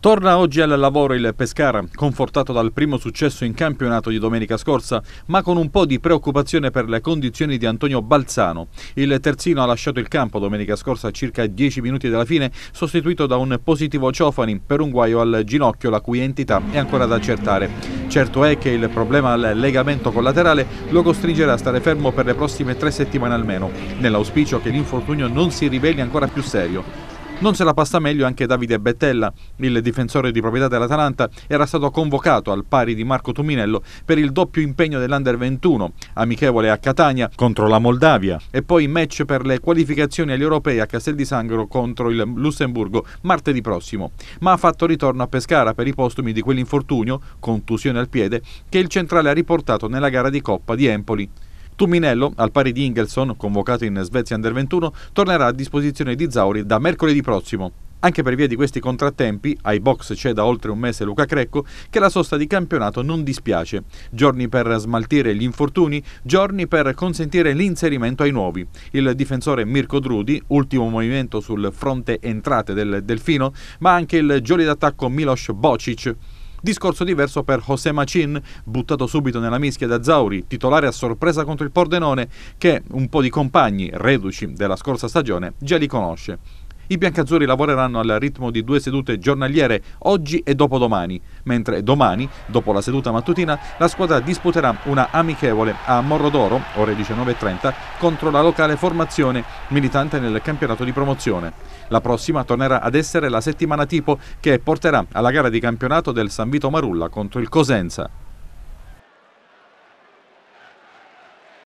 Torna oggi al lavoro il Pescara, confortato dal primo successo in campionato di domenica scorsa, ma con un po' di preoccupazione per le condizioni di Antonio Balzano. Il terzino ha lasciato il campo domenica scorsa a circa 10 minuti dalla fine, sostituito da un positivo Ciofani per un guaio al ginocchio la cui entità è ancora da accertare. Certo è che il problema al legamento collaterale lo costringerà a stare fermo per le prossime tre settimane almeno, nell'auspicio che l'infortunio non si riveli ancora più serio. Non se la passa meglio anche Davide Bettella. Il difensore di proprietà dell'Atalanta era stato convocato al pari di Marco Tuminello per il doppio impegno dell'Under 21, amichevole a Catania contro la Moldavia e poi match per le qualificazioni agli europei a Castel di Sangro contro il Lussemburgo martedì prossimo. Ma ha fatto ritorno a Pescara per i postumi di quell'infortunio, contusione al piede, che il centrale ha riportato nella gara di Coppa di Empoli. Tumminello, al pari di Ingelson, convocato in Svezia Under 21, tornerà a disposizione di Zauri da mercoledì prossimo. Anche per via di questi contrattempi, ai box c'è da oltre un mese Luca Crecco, che la sosta di campionato non dispiace. Giorni per smaltire gli infortuni, giorni per consentire l'inserimento ai nuovi. Il difensore Mirko Drudi, ultimo movimento sul fronte entrate del Delfino, ma anche il giolì d'attacco Milos Bocic. Discorso diverso per José Machin, buttato subito nella mischia da Zauri, titolare a sorpresa contro il Pordenone, che un po' di compagni, reduci della scorsa stagione, già li conosce. I biancazzurri lavoreranno al ritmo di due sedute giornaliere oggi e dopodomani, mentre domani, dopo la seduta mattutina, la squadra disputerà una amichevole a Morro d'Oro, ore 19.30, contro la locale formazione militante nel campionato di promozione. La prossima tornerà ad essere la settimana tipo che porterà alla gara di campionato del San Vito Marulla contro il Cosenza.